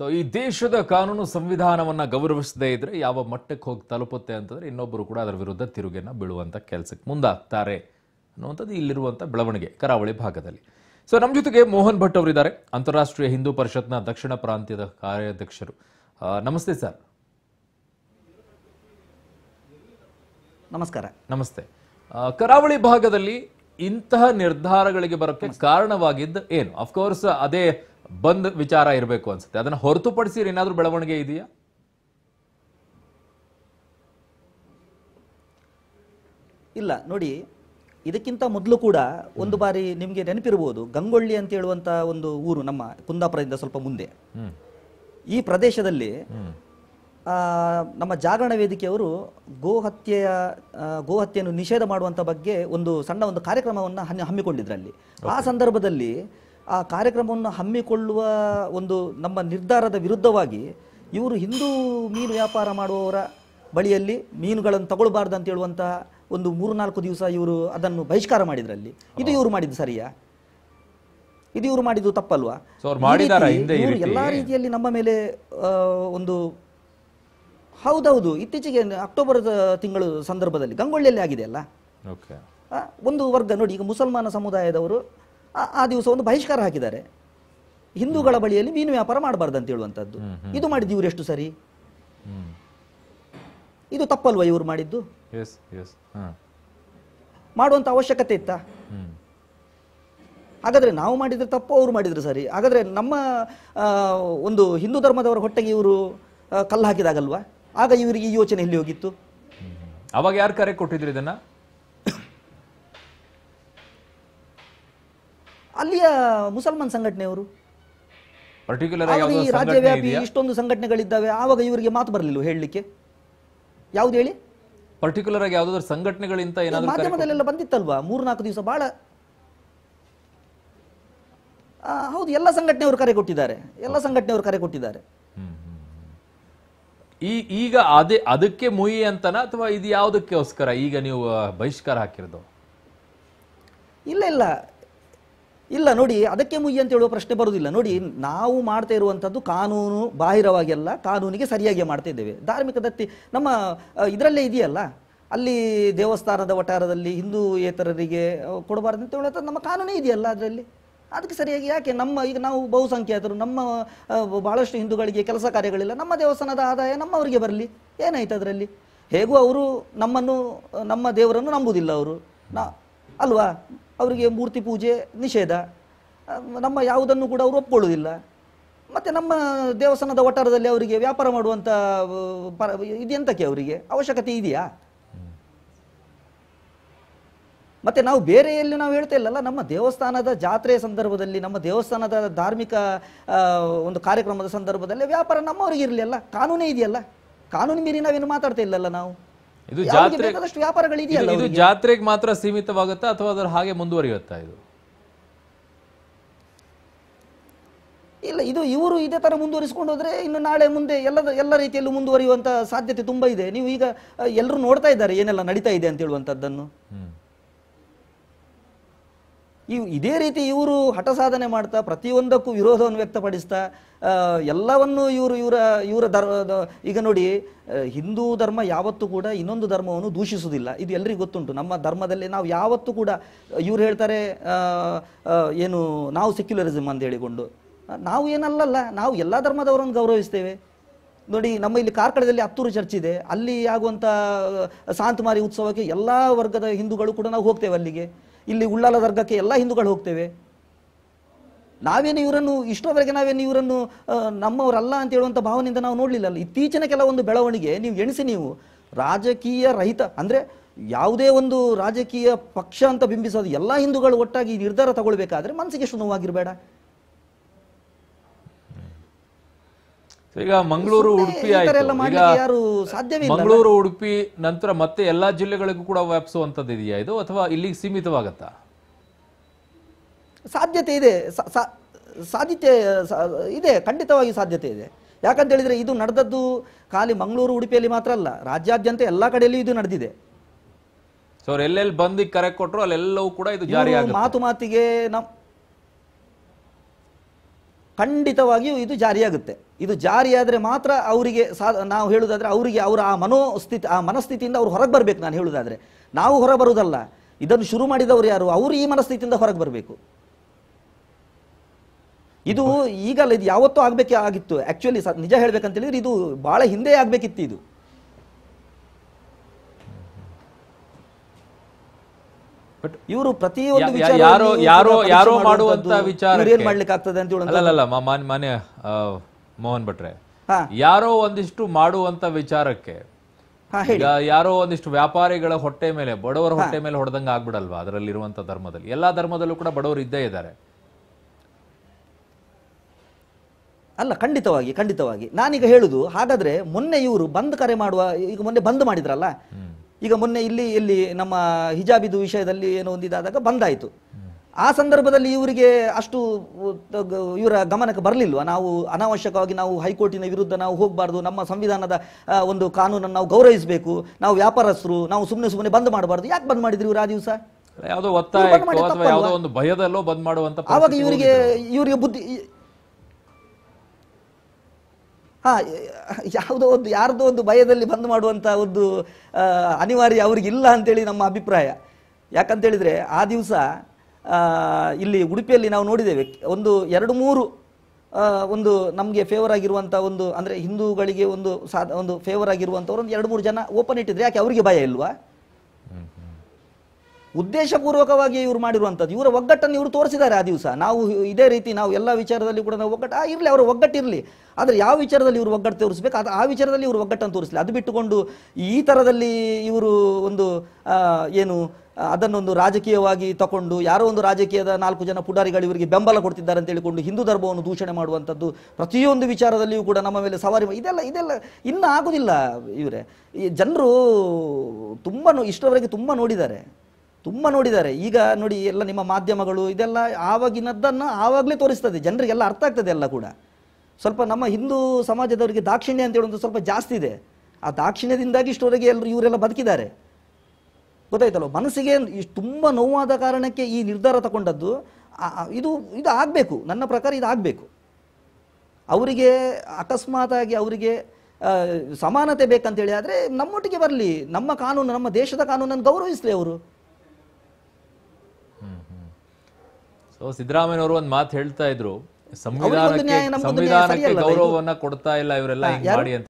so ಈ ದೇಶದ ಕಾನೂನು ಸಂವಿಧಾನವನ್ನು ಗೌರವಿಸದೇ ಇದ್ದರೆ ಯಾವ ಮಟ್ಟಕ್ಕೆ ಹೋಗಿ ತಲುಪುತ್ತೆ ಅಂತಂದ್ರೆ ಇನ್ನೊಬ್ಬರು ಕೂಡ ಅದರ ವಿರುದ್ಧ ತಿರುಗೇನ ಬೀಳುವಂಥ ಕೆಲಸಕ್ಕೆ ಮುಂದಾಗ್ತಾರೆ ಅನ್ನುವಂಥದ್ದು ಇಲ್ಲಿರುವಂಥ ಬೆಳವಣಿಗೆ ಕರಾವಳಿ ಭಾಗದಲ್ಲಿ ಸೊ ನಮ್ಮ ಜೊತೆಗೆ ಮೋಹನ್ ಭಟ್ ಅವರಿದ್ದಾರೆ ಅಂತಾರಾಷ್ಟ್ರೀಯ ಹಿಂದೂ ಪರಿಷತ್ನ ದಕ್ಷಿಣ ಪ್ರಾಂತ್ಯದ ಕಾರ್ಯಾಧ್ಯಕ್ಷರು ನಮಸ್ತೆ ಸರ್ ನಮಸ್ಕಾರ ನಮಸ್ತೆ ಕರಾವಳಿ ಭಾಗದಲ್ಲಿ ಇಂತಹ ನಿರ್ಧಾರಗಳಿಗೆ ಬರೋಕ್ಕೆ ಕಾರಣವಾಗಿದ್ದ ಏನು ಅಫ್ಕೋರ್ಸ್ ಅದೇ ಬಂದ್ ವಿಚಾರ ಇರಬೇಕು ಅನ್ಸುತ್ತೆ ಅದನ್ನ ಹೊರತುಪಡಿಸಿ ಏನಾದರೂ ಬೆಳವಣಿಗೆ ಇದೆಯಾ ಇಲ್ಲ ನೋಡಿ ಇದಕ್ಕಿಂತ ಮೊದಲು ಕೂಡ ಒಂದು ಬಾರಿ ನಿಮಗೆ ನೆನಪಿರಬಹುದು ಗಂಗೊಳ್ಳಿ ಅಂತ ಹೇಳುವಂತ ಒಂದು ಊರು ನಮ್ಮ ಕುಂದಾಪುರದಿಂದ ಸ್ವಲ್ಪ ಮುಂದೆ ಈ ಪ್ರದೇಶದಲ್ಲಿ ನಮ್ಮ ಜಾಗರಣ ವೇದಿಕೆಯವರು ಗೋಹತ್ಯೆಯ ಗೋಹತ್ಯೆಯನ್ನು ಗೋ ಹತ್ಯೆಯನ್ನು ನಿಷೇಧ ಮಾಡುವಂತ ಬಗ್ಗೆ ಒಂದು ಸಣ್ಣ ಒಂದು ಕಾರ್ಯಕ್ರಮವನ್ನು ಹಮ್ಮಿಕೊಂಡಿದ್ರಲ್ಲಿ ಆ ಸಂದರ್ಭದಲ್ಲಿ ಆ ಕಾರ್ಯಕ್ರಮವನ್ನು ಹಮ್ಮಿಕೊಳ್ಳುವ ಒಂದು ನಮ್ಮ ನಿರ್ಧಾರದ ವಿರುದ್ಧವಾಗಿ ಇವರು ಹಿಂದೂ ಮೀನು ವ್ಯಾಪಾರ ಮಾಡುವವರ ಬಳಿಯಲ್ಲಿ ಮೀನುಗಳನ್ನು ತಗೊಳ್ಬಾರ್ದು ಅಂತ ಹೇಳುವಂತಹ ಒಂದು ಮೂರು ನಾಲ್ಕು ದಿವಸ ಇವರು ಅದನ್ನು ಬಹಿಷ್ಕಾರ ಮಾಡಿದ್ರಲ್ಲಿ ಇದು ಇವರು ಮಾಡಿದ್ದು ಸರಿಯಾ ಇದು ಇವರು ಮಾಡಿದ್ದು ತಪ್ಪಲ್ವಾ ಇವರು ಎಲ್ಲ ರೀತಿಯಲ್ಲಿ ನಮ್ಮ ಮೇಲೆ ಒಂದು ಹೌದೌದು ಇತ್ತೀಚೆಗೆ ಅಕ್ಟೋಬರ್ ತಿಂಗಳು ಸಂದರ್ಭದಲ್ಲಿ ಗಂಗೊಳ್ಳಿಯಲ್ಲಿ ಆಗಿದೆ ಅಲ್ಲ ಒಂದು ವರ್ಗ ನೋಡಿ ಈಗ ಮುಸಲ್ಮಾನ ಸಮುದಾಯದವರು ಆ ದಿವಸ ಒಂದು ಬಹಿಷ್ಕಾರ ಹಾಕಿದ್ದಾರೆ ಹಿಂದೂಗಳ ಬಳಿಯಲ್ಲಿ ಮೀನು ವ್ಯಾಪಾರ ಮಾಡಬಾರ್ದು ಅಂತ ಹೇಳುವಂಥದ್ದು ಇದು ಮಾಡಿದ್ದು ಇವರು ಎಷ್ಟು ಸರಿ ಇದು ತಪ್ಪಲ್ವ ಇವರು ಮಾಡಿದ್ದು ಮಾಡುವಂತ ಅವಶ್ಯಕತೆ ಇತ್ತ ಹಾಗಾದ್ರೆ ನಾವು ಮಾಡಿದ್ರೆ ತಪ್ಪು ಅವರು ಮಾಡಿದ್ರೆ ಸರಿ ಹಾಗಾದ್ರೆ ನಮ್ಮ ಒಂದು ಹಿಂದೂ ಧರ್ಮದವರ ಹೊಟ್ಟೆಗೆ ಇವರು ಕಲ್ಲು ಹಾಕಿದಾಗಲ್ವಾ ಆಗ ಇವರಿಗೆ ಈ ಯೋಚನೆ ಎಲ್ಲಿ ಹೋಗಿತ್ತು ಅವಾಗ ಯಾರು ಕರೆ ಕೊಟ್ಟಿದ್ರು ಇದನ್ನ ಅಲ್ಲಿಯ ಮುಸಲ್ಮಾನ್ ಸಂಘಟನೆಯವರು ರಾಜ್ಯವ್ಯಾಪಿ ಇಷ್ಟೊಂದು ಸಂಘಟನೆಗಳಿದ್ದಾವೆ ಆವಾಗ ಇವರಿಗೆ ಮಾತು ಬರಲಿಲ್ಲ ಹೇಳಲಿಕ್ಕೆ ಯಾವ್ದು ಹೇಳಿ ಪರ್ಟಿಕ್ಯುಲರ್ ಆಗಿ ಯಾವ್ದಾದ್ರು ಸಂಘಟನೆಗಳಿಂತ ಮಾಧ್ಯಮದಲ್ಲೆಲ್ಲ ಬಂದಿತ್ತಲ್ವಾ ಮೂರ್ನಾಲ್ಕು ದಿವಸ ಬಹಳ ಹೌದು ಎಲ್ಲ ಸಂಘಟನೆಯವರು ಕರೆ ಕೊಟ್ಟಿದ್ದಾರೆ ಎಲ್ಲ ಸಂಘಟನೆಯವರು ಕರೆ ಕೊಟ್ಟಿದ್ದಾರೆ ಈ ಈಗ ಅದೇ ಅದಕ್ಕೆ ಮುಯಿ ಅಂತನ ಅಥವಾ ಇದು ಯಾವುದಕ್ಕೋಸ್ಕರ ಈಗ ನೀವು ಬಹಿಷ್ಕಾರ ಹಾಕಿರೋದು ಇಲ್ಲ ಇಲ್ಲ ಇಲ್ಲ ನೋಡಿ ಅದಕ್ಕೆ ಮುಯ್ಯಿ ಅಂತ ಹೇಳುವ ಪ್ರಶ್ನೆ ಬರುವುದಿಲ್ಲ ನೋಡಿ ನಾವು ಮಾಡ್ತಾ ಇರುವಂಥದ್ದು ಕಾನೂನು ಬಾಹಿರವಾಗಿ ಅಲ್ಲ ಕಾನೂನಿಗೆ ಸರಿಯಾಗಿ ಮಾಡ್ತಾ ಇದ್ದೇವೆ ಧಾರ್ಮಿಕ ದತ್ತಿ ನಮ್ಮ ಇದರಲ್ಲೇ ಇದೆಯಲ್ಲ ಅಲ್ಲಿ ದೇವಸ್ಥಾನದ ವಟಾರದಲ್ಲಿ ಹಿಂದೂ ಏತರರಿಗೆ ಕೊಡಬಾರ್ದು ಅಂತ ಹೇಳುವಂಥದ್ದು ನಮ್ಮ ಕಾನೂನೇ ಇದೆಯಲ್ಲ ಅದರಲ್ಲಿ ಅದಕ್ಕೆ ಸರಿಯಾಗಿ ಯಾಕೆ ನಮ್ಮ ಈಗ ನಾವು ಬಹುಸಂಖ್ಯಾತರು ನಮ್ಮ ಭಾಳಷ್ಟು ಹಿಂದೂಗಳಿಗೆ ಕೆಲಸ ಕಾರ್ಯಗಳಿಲ್ಲ ನಮ್ಮ ದೇವಸ್ಥಾನದ ಆದಾಯ ನಮ್ಮವರಿಗೆ ಬರಲಿ ಏನಾಯ್ತು ಅದರಲ್ಲಿ ಹೇಗೂ ಅವರು ನಮ್ಮನ್ನು ನಮ್ಮ ದೇವರನ್ನು ನಂಬುವುದಿಲ್ಲ ಅವರು ನಾ ಅಲ್ವಾ ಅವರಿಗೆ ಮೂರ್ತಿ ಪೂಜೆ ನಿಷೇಧ ನಮ್ಮ ಯಾವುದನ್ನು ಕೂಡ ಅವರು ಒಪ್ಪಿಕೊಳ್ಳುವುದಿಲ್ಲ ಮತ್ತು ನಮ್ಮ ದೇವಸ್ಥಾನದ ಒಟ್ಟಾರದಲ್ಲಿ ಅವರಿಗೆ ವ್ಯಾಪಾರ ಮಾಡುವಂಥ ಪರ ಇದೆಂತಕ್ಕೆ ಅವರಿಗೆ ಅವಶ್ಯಕತೆ ಇದೆಯಾ ಮತ್ತು ನಾವು ಬೇರೆ ಎಲ್ಲಿ ನಾವು ಹೇಳ್ತಾ ಇಲ್ಲಲ್ಲ ನಮ್ಮ ದೇವಸ್ಥಾನದ ಜಾತ್ರೆಯ ಸಂದರ್ಭದಲ್ಲಿ ನಮ್ಮ ದೇವಸ್ಥಾನದ ಧಾರ್ಮಿಕ ಒಂದು ಕಾರ್ಯಕ್ರಮದ ಸಂದರ್ಭದಲ್ಲಿ ವ್ಯಾಪಾರ ನಮ್ಮವರಿಗೆ ಅಲ್ಲ ಕಾನೂನೇ ಇದೆಯಲ್ಲ ಕಾನೂನು ಮೀರಿ ನಾವೇನು ಮಾತಾಡ್ತಾ ಇಲ್ಲಲ್ಲ ನಾವು ಇದು ಜಾತ್ರೆ ವ್ಯಾಪಾರಗಳಿದೆಯಲ್ಲ ಇದು ಜಾತ್ರೆಗೆ ಮಾತ್ರ ಸೀಮಿತವಾಗುತ್ತಾ ಅಥವಾ ಅದರ ಹಾಗೆ ಮುಂದುವರಿಯುತ್ತಾ ಇದು ಇಲ್ಲ ಇದು ಇವರು ಇದೇ ತರ ಮುಂದುವರಿಸಿಕೊಂಡು ಹೋದರೆ ಇನ್ನು ನಾಳೆ ಮುಂದೆ ಎಲ್ಲದ ಎಲ್ಲ ರೀತಿಯಲ್ಲೂ ಮುಂದುವರಿಯುವಂಥ ಸಾಧ್ಯತೆ ತುಂಬಾ ಇದೆ ನೀವು ಈಗ ಎಲ್ಲರೂ ನೋಡ್ತಾ ಇದ್ದಾರೆ ಏನೆಲ್ಲ ನಡೀತಾ ಇದೆ ಅಂತ ಹೇಳುವಂತದ್ದನ್ನು ಇವು ಇದೇ ರೀತಿ ಇವರು ಹಠ ಸಾಧನೆ ಮಾಡ್ತಾ ಪ್ರತಿಯೊಂದಕ್ಕೂ ವಿರೋಧವನ್ನು ವ್ಯಕ್ತಪಡಿಸ್ತಾ ಎಲ್ಲವನ್ನು ಇವರು ಇವರ ಇವರ ಧರ್ಮ ಈಗ ನೋಡಿ ಹಿಂದೂ ಧರ್ಮ ಯಾವತ್ತೂ ಕೂಡ ಇನ್ನೊಂದು ಧರ್ಮವನ್ನು ದೂಷಿಸುವುದಿಲ್ಲ ಇದು ಎಲ್ರಿಗೂ ಗೊತ್ತುಂಟು ನಮ್ಮ ಧರ್ಮದಲ್ಲಿ ನಾವು ಯಾವತ್ತೂ ಕೂಡ ಇವ್ರು ಹೇಳ್ತಾರೆ ಏನು ನಾವು ಸೆಕ್ಯುಲರಿಸಮ್ ಅಂತ ಹೇಳಿಕೊಂಡು ನಾವು ಏನಲ್ಲಲ್ಲ ನಾವು ಎಲ್ಲ ಧರ್ಮದವರನ್ನು ಗೌರವಿಸ್ತೇವೆ ನೋಡಿ ನಮ್ಮ ಇಲ್ಲಿ ಕಾರ್ಕಳದಲ್ಲಿ ಹತ್ತೂರು ಚರ್ಚ್ ಇದೆ ಅಲ್ಲಿ ಆಗುವಂಥ ಸಾಂತ್ಮಾರಿ ಉತ್ಸವಕ್ಕೆ ಎಲ್ಲ ವರ್ಗದ ಹಿಂದೂಗಳು ಕೂಡ ನಾವು ಹೋಗ್ತೇವೆ ಅಲ್ಲಿಗೆ ಇಲ್ಲಿ ಉಳ್ಳಾಲ ದರ್ಗಕ್ಕೆ ಎಲ್ಲ ಹಿಂದೂಗಳು ಹೋಗ್ತೇವೆ ನಾವೇನು ಇವರನ್ನು ಇಷ್ಟೋವರೆಗೆ ನಾವೇನು ಇವರನ್ನು ನಮ್ಮವರಲ್ಲ ಅಂತ ಹೇಳುವಂಥ ಭಾವನೆಯಿಂದ ನಾವು ನೋಡಲಿಲ್ಲ ಇತ್ತೀಚಿನ ಕೆಲವೊಂದು ಬೆಳವಣಿಗೆ ನೀವು ಎಣಿಸಿ ನೀವು ರಾಜಕೀಯ ರಹಿತ ಅಂದರೆ ಯಾವುದೇ ಒಂದು ರಾಜಕೀಯ ಪಕ್ಷ ಅಂತ ಬಿಂಬಿಸೋದು ಎಲ್ಲ ಹಿಂದೂಗಳು ಒಟ್ಟಾಗಿ ನಿರ್ಧಾರ ತಗೊಳ್ಬೇಕಾದ್ರೆ ಮನಸ್ಸಿಗೆ ಎಷ್ಟು ನೋವಾಗಿರಬೇಡ ಈಗ ಮಂಗಳೂರು ಉಡುಪಿ ಆಯ್ತು ಮಂಗಳೂರು ಉಡುಪಿ ನಂತರ ಮತ್ತೆ ಎಲ್ಲಾ ಜಿಲ್ಲೆಗಳಿಗೂ ಕೂಡ ವ್ಯಾಪಿಸುವಂತದ್ದು ಇದೆಯಾ ಇದು ಅಥವಾ ಇಲ್ಲಿಗೆ ಸೀಮಿತವಾಗತ್ತಾ ಸಾಧ್ಯತೆ ಇದೆ ಸಾಧ್ಯತೆ ಇದೆ ಖಂಡಿತವಾಗಿ ಸಾಧ್ಯತೆ ಇದೆ ಯಾಕಂತ ಹೇಳಿದ್ರೆ ಇದು ನಡೆದದ್ದು ಖಾಲಿ ಮಂಗಳೂರು ಉಡುಪಿಯಲ್ಲಿ ಮಾತ್ರ ಅಲ್ಲ ರಾಜ್ಯಾದ್ಯಂತ ಎಲ್ಲ ಕಡೆಯಲ್ಲೂ ಇದು ನಡೆದಿದೆ ಸೊ ಎಲ್ಲೆಲ್ಲಿ ಬಂದಿಗೆ ಕರೆ ಕೊಟ್ಟರು ಅಲ್ಲೆಲ್ಲವೂ ಕೂಡ ಇದು ಜಾರಿ ಮಾತು ಮಾತಿಗೆ ನಮ್ಮ ಖಂಡಿತವಾಗಿಯೂ ಇದು ಜಾರಿಯಾಗುತ್ತೆ ಇದು ಜಾರಿಯಾದರೆ ಮಾತ್ರ ಅವರಿಗೆ ಸಾ ನಾವು ಹೇಳುವುದಾದರೆ ಅವರಿಗೆ ಅವರ ಆ ಮನೋಸ್ಥಿತಿ ಆ ಮನಸ್ಥಿತಿಯಿಂದ ಅವ್ರು ಹೊರಗೆ ಬರಬೇಕು ನಾನು ಹೇಳುವುದಾದರೆ ನಾವು ಹೊರ ಬರುವುದಲ್ಲ ಇದನ್ನು ಶುರು ಮಾಡಿದವರು ಯಾರು ಅವರು ಈ ಮನಸ್ಥಿತಿಯಿಂದ ಹೊರಗೆ ಬರಬೇಕು ಇದು ಈಗಲ್ಲ ಇದು ಯಾವತ್ತೂ ಆಗಬೇಕೇ ಆಗಿತ್ತು ಆ್ಯಕ್ಚುಲಿ ಸ ನಿಜ ಹೇಳ್ಬೇಕಂತೇಳಿದ್ರೆ ಇದು ಭಾಳ ಹಿಂದೆ ಆಗಬೇಕಿತ್ತು ಇದು ಬಟ್ ಇವರು ಪ್ರತಿ ಒಂದು ಯಾರೋ ಯಾರೋ ಮಾಡುವಂತ ವಿಚಾರ ಏನ್ ಮಾಡ್ಲಿಕ್ಕೆ ಆಗ್ತದೆ ಅಂತ ಮಾನ್ಯ ಮೋಹನ್ ಭಟ್ರೆ ಯಾರೋ ಒಂದಿಷ್ಟು ಮಾಡುವಂತ ವಿಚಾರಕ್ಕೆ ಯಾರೋ ಒಂದಿಷ್ಟು ವ್ಯಾಪಾರಿಗಳ ಹೊಟ್ಟೆ ಮೇಲೆ ಬಡವರ ಹೊಟ್ಟೆ ಮೇಲೆ ಹೊಡೆದಂಗ ಆಗ್ಬಿಡಲ್ವಾ ಇರುವಂತ ಧರ್ಮದಲ್ಲಿ ಎಲ್ಲಾ ಧರ್ಮದಲ್ಲೂ ಕೂಡ ಬಡವರು ಇದ್ದೇ ಇದ್ದಾರೆ ಅಲ್ಲ ಖಂಡಿತವಾಗಿ ಖಂಡಿತವಾಗಿ ನಾನೀಗ ಹೇಳುದು ಹಾಗಾದ್ರೆ ಮೊನ್ನೆ ಇವರು ಬಂದ್ ಕರೆ ಮಾಡುವ ಈಗ ಮೊನ್ನೆ ಬಂದ್ ಮಾಡಿದ್ರಲ್ಲ ಈಗ ಮೊನ್ನೆ ಇಲ್ಲಿ ಇಲ್ಲಿ ನಮ್ಮ ಹಿಜಾಬಿದು ವಿಷಯದಲ್ಲಿ ಏನೋ ಒಂದಿದಾದಾಗ ಬಂದಾಯಿತು ಆ ಸಂದರ್ಭದಲ್ಲಿ ಇವರಿಗೆ ಅಷ್ಟು ಇವರ ಗಮನಕ್ಕೆ ಬರಲಿಲ್ಲ ನಾವು ಅನಾವಶ್ಯಕವಾಗಿ ನಾವು ಹೈಕೋರ್ಟಿನ ವಿರುದ್ಧ ನಾವು ಹೋಗಬಾರ್ದು ನಮ್ಮ ಸಂವಿಧಾನದ ಒಂದು ಕಾನೂನನ್ನು ನಾವು ಗೌರವಿಸಬೇಕು ನಾವು ವ್ಯಾಪಾರಸ್ಥರು ನಾವು ಸುಮ್ಮನೆ ಸುಮ್ಮನೆ ಬಂದ್ ಮಾಡಬಾರ್ದು ಯಾಕೆ ಬಂದ್ ಮಾಡಿದ್ರಿ ಇವರು ಆ ದಿವಸ ಯಾವುದೋ ಒತ್ತಾಯ ಒಂದು ಭಯದಲ್ಲೋ ಬಂದ್ ಮಾಡುವಂತ ಅವಾಗ ಇವರಿಗೆ ಇವರಿಗೆ ಬುದ್ಧಿ ಹಾ ಯಾವುದೋ ಒಂದು ಯಾರ್ದೋ ಒಂದು ಭಯದಲ್ಲಿ ಬಂದ್ ಮಾಡುವಂಥ ಒಂದು ಅನಿವಾರ್ಯ ಅವರಿಗಿಲ್ಲ ಅಂತೇಳಿ ನಮ್ಮ ಅಭಿಪ್ರಾಯ ಯಾಕಂತೇಳಿದರೆ ಆ ದಿವಸ ಇಲ್ಲಿ ಉಡುಪಿಯಲ್ಲಿ ನಾವು ನೋಡಿದ್ದೇವೆ ಒಂದು ಎರಡು ಮೂರು ಒಂದು ನಮಗೆ ಫೇವರ್ ಆಗಿರುವಂಥ ಒಂದು ಅಂದರೆ ಹಿಂದೂಗಳಿಗೆ ಒಂದು ಸಾ ಒಂದು ಫೇವರ್ ಆಗಿರುವಂಥವ್ರು ಒಂದು ಎರಡು ಮೂರು ಜನ ಓಪನ್ ಇಟ್ಟಿದ್ರೆ ಯಾಕೆ ಅವರಿಗೆ ಭಯ ಇಲ್ವಾ ಉದ್ದೇಶಪೂರ್ವಕವಾಗಿ ಇವರು ಮಾಡಿರುವಂಥದ್ದು ಇವರ ಒಗ್ಗಟ್ಟನ್ನು ಇವರು ತೋರಿಸಿದ್ದಾರೆ ಆ ದಿವಸ ನಾವು ಇದೇ ರೀತಿ ನಾವು ಎಲ್ಲ ವಿಚಾರದಲ್ಲಿ ಕೂಡ ನಾವು ಒಗ್ಗಟ್ಟು ಇರಲಿ ಅವರು ಒಗ್ಗಟ್ಟಿರಲಿ ಆದರೆ ಯಾವ ವಿಚಾರದಲ್ಲಿ ಇವರು ಒಗ್ಗಟ್ಟು ತೋರಿಸಬೇಕು ಅದು ಆ ವಿಚಾರದಲ್ಲಿ ಇವರು ಒಗ್ಗಟ್ಟನ್ನು ತೋರಿಸಲಿ ಅದು ಬಿಟ್ಟುಕೊಂಡು ಈ ಥರದಲ್ಲಿ ಇವರು ಒಂದು ಏನು ಅದನ್ನೊಂದು ರಾಜಕೀಯವಾಗಿ ತಗೊಂಡು ಯಾರೋ ಒಂದು ರಾಜಕೀಯದ ನಾಲ್ಕು ಜನ ಪುಡಾರಿಗಳು ಇವರಿಗೆ ಬೆಂಬಲ ಕೊಡ್ತಿದ್ದಾರೆ ಅಂತ ಹೇಳಿಕೊಂಡು ಹಿಂದೂ ಧರ್ಮವನ್ನು ದೂಷಣೆ ಮಾಡುವಂಥದ್ದು ಪ್ರತಿಯೊಂದು ವಿಚಾರದಲ್ಲಿಯೂ ಕೂಡ ನಮ್ಮ ಮೇಲೆ ಸವಾರಿ ಇದೆಲ್ಲ ಇದೆಲ್ಲ ಇನ್ನೂ ಆಗೋದಿಲ್ಲ ಇವರೇ ಈ ಜನರು ತುಂಬ ಇಷ್ಟರವರೆಗೆ ತುಂಬ ನೋಡಿದ್ದಾರೆ ತುಂಬ ನೋಡಿದ್ದಾರೆ ಈಗ ನೋಡಿ ಎಲ್ಲ ನಿಮ್ಮ ಮಾಧ್ಯಮಗಳು ಇದೆಲ್ಲ ಆವಾಗಿನದ್ದನ್ನು ಆವಾಗಲೇ ತೋರಿಸ್ತದೆ ಜನರಿಗೆಲ್ಲ ಅರ್ಥ ಆಗ್ತದೆ ಎಲ್ಲ ಕೂಡ ಸ್ವಲ್ಪ ನಮ್ಮ ಹಿಂದೂ ಸಮಾಜದವರಿಗೆ ದಾಕ್ಷಿಣ್ಯ ಅಂತ ಸ್ವಲ್ಪ ಜಾಸ್ತಿ ಇದೆ ಆ ದಾಕ್ಷಿಣ್ಯದಿಂದಾಗಿ ಇಷ್ಟವರೆಗೆ ಎಲ್ಲರೂ ಇವರೆಲ್ಲ ಬದುಕಿದ್ದಾರೆ ಗೊತ್ತಾಯ್ತಲ್ಲ ಮನಸ್ಸಿಗೆ ತುಂಬ ನೋವಾದ ಕಾರಣಕ್ಕೆ ಈ ನಿರ್ಧಾರ ತಗೊಂಡದ್ದು ಇದು ಇದು ಆಗಬೇಕು ನನ್ನ ಪ್ರಕಾರ ಇದು ಆಗಬೇಕು ಅವರಿಗೆ ಅಕಸ್ಮಾತಾಗಿ ಅವರಿಗೆ ಸಮಾನತೆ ಬೇಕಂತೇಳಿ ಆದರೆ ನಮ್ಮೊಟ್ಟಿಗೆ ಬರಲಿ ನಮ್ಮ ಕಾನೂನು ನಮ್ಮ ದೇಶದ ಕಾನೂನನ್ನು ಗೌರವಿಸಲಿ ಅವರು ಸೊ ಅವರು ಒಂದು ಮಾತು ಹೇಳ್ತಾ ಇದ್ರು ಸಂವಿಧಾನಕ್ಕೆ ಸಂವಿಧಾನಕ್ಕೆ ಗೌರವವನ್ನ ಕೊಡ್ತಾ ಇಲ್ಲ ಇವರೆಲ್ಲ ಹಿಂಗ್ ಮಾಡಿ ಅಂತ